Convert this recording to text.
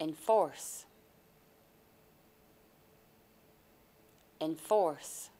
enforce enforce